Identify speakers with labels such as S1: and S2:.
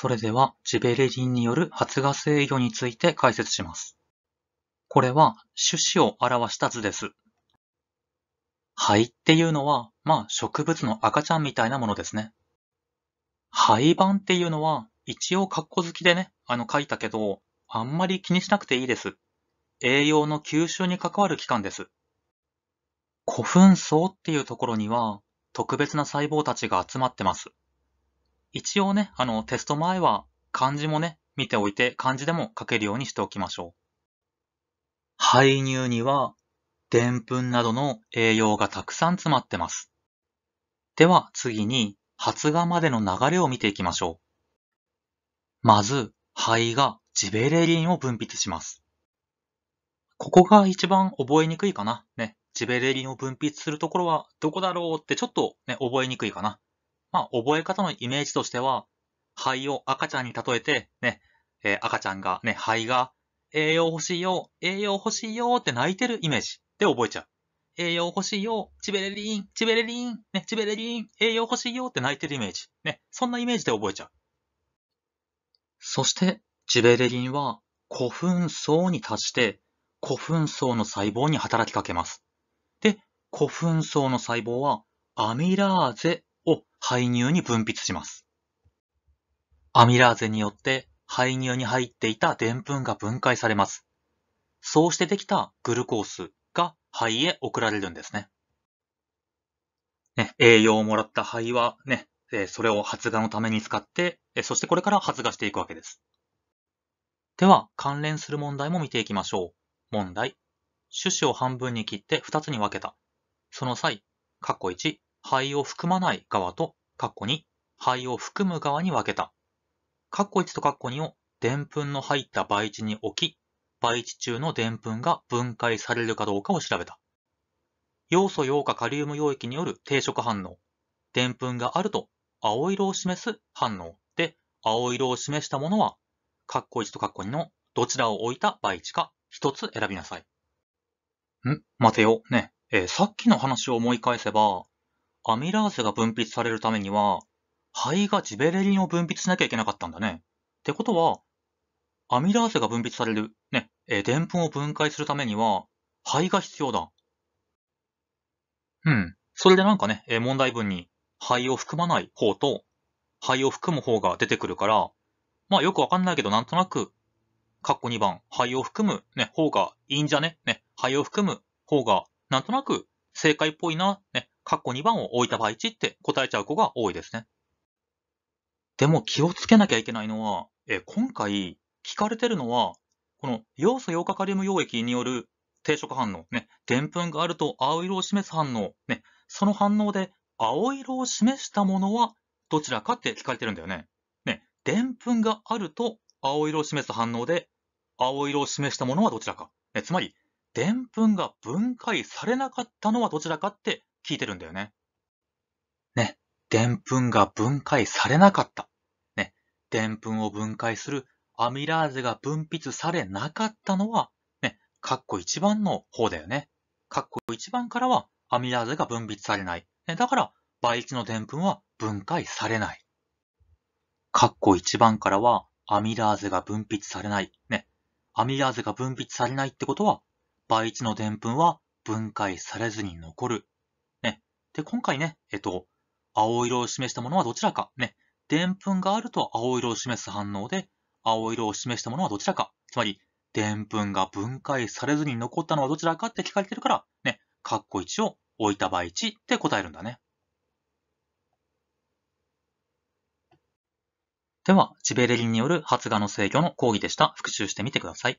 S1: それでは、ジベレリンによる発芽制御について解説します。これは、種子を表した図です。肺っていうのは、まあ、植物の赤ちゃんみたいなものですね。廃盤っていうのは、一応カッコ好きでね、あの書いたけど、あんまり気にしなくていいです。栄養の吸収に関わる器官です。古墳層っていうところには、特別な細胞たちが集まってます。一応ね、あの、テスト前は漢字もね、見ておいて漢字でも書けるようにしておきましょう。排乳には、でんぷんなどの栄養がたくさん詰まってます。では次に、発芽までの流れを見ていきましょう。まず、肺がジベレリンを分泌します。ここが一番覚えにくいかな。ね。ジベレリンを分泌するところはどこだろうってちょっとね、覚えにくいかな。まあ、覚え方のイメージとしては、肺を赤ちゃんに例えて、ね、えー、赤ちゃんが、ね、肺が、栄養欲しいよ、栄養欲しいよって泣いてるイメージで覚えちゃう。栄養欲しいよ、チベレリン、チベレリン、ね、チベレリン、栄養欲しいよって泣いてるイメージ。ね、そんなイメージで覚えちゃう。そして、チベレリンは古墳層に達して、古墳層の細胞に働きかけます。で、古墳層の細胞はアミラーゼを排乳に分泌します。アミラーゼによって排乳に入っていたでんぷんが分解されます。そうしてできたグルコースが肺へ送られるんですね。ね栄養をもらった肺はね、えそれを発芽のために使って、えそしてこれから発芽していくわけです。では、関連する問題も見ていきましょう。問題。種子を半分に切って2つに分けた。その際、括弧1、肺を含まない側と、カッコ2、肺を含む側に分けた。カッコ1とカッコ2をでんぷんの入った培地に置き、培地中のでんぷんが分解されるかどうかを調べた。要素溶化カリウム溶液による定食反応。でんぷんがあると青色を示す反応で、青色を示したものは、カッコ1とカッコ2のどちらを置いた培地か一つ選びなさい。ん待てよ。ねえー、さっきの話を思い返せば、アミラーゼが分泌されるためには、肺がジベレリンを分泌しなきゃいけなかったんだね。ってことは、アミラーゼが分泌される、ね、え、でんぷんを分解するためには、肺が必要だ。うん。それでなんかね、え、問題文に、肺を含まない方と、肺を含む方が出てくるから、まあよくわかんないけど、なんとなく、カッコ2番、肺を含む、ね、方がいいんじゃねね、肺を含む方が、なんとなく正解っぽいな、ね、カッコ2番を置いた場合1って答えちゃう子が多いですね。でも気をつけなきゃいけないのは、え今回聞かれてるのは、このヨ素ヨ化カリウム溶液による定食反応、ね、でんぷんがあると青色を示す反応、ね、その反応で青色を示したものはどちらかって聞かれてるんだよね。ね、でんぷんがあると青色を示す反応で青色を示したものはどちらか。ね、つまり、でんぷんが分解されなかったのはどちらかって聞いてるんだよね。ね、でんぷんが分解されなかった。ね、でんぷんを分解するアミラーゼが分泌されなかったのは、ね、カッコ1番の方だよね。カッコ1番からはアミラーゼが分泌されない。ね、だから、倍1のでんぷんは分解されない。カッコ1番からはアミラーゼが分泌されない。ね、アミラーゼが分泌されないってことは、倍1のでんぷんは分解されずに残る。で、今回ね、えっと、青色を示したものはどちらか、ね、でんぷんがあると青色を示す反応で、青色を示したものはどちらか、つまり、でんぷんが分解されずに残ったのはどちらかって聞かれてるから、ね、ッコ1を置いた場合1って答えるんだね。では、ジベレリンによる発芽の制御の講義でした。復習してみてください。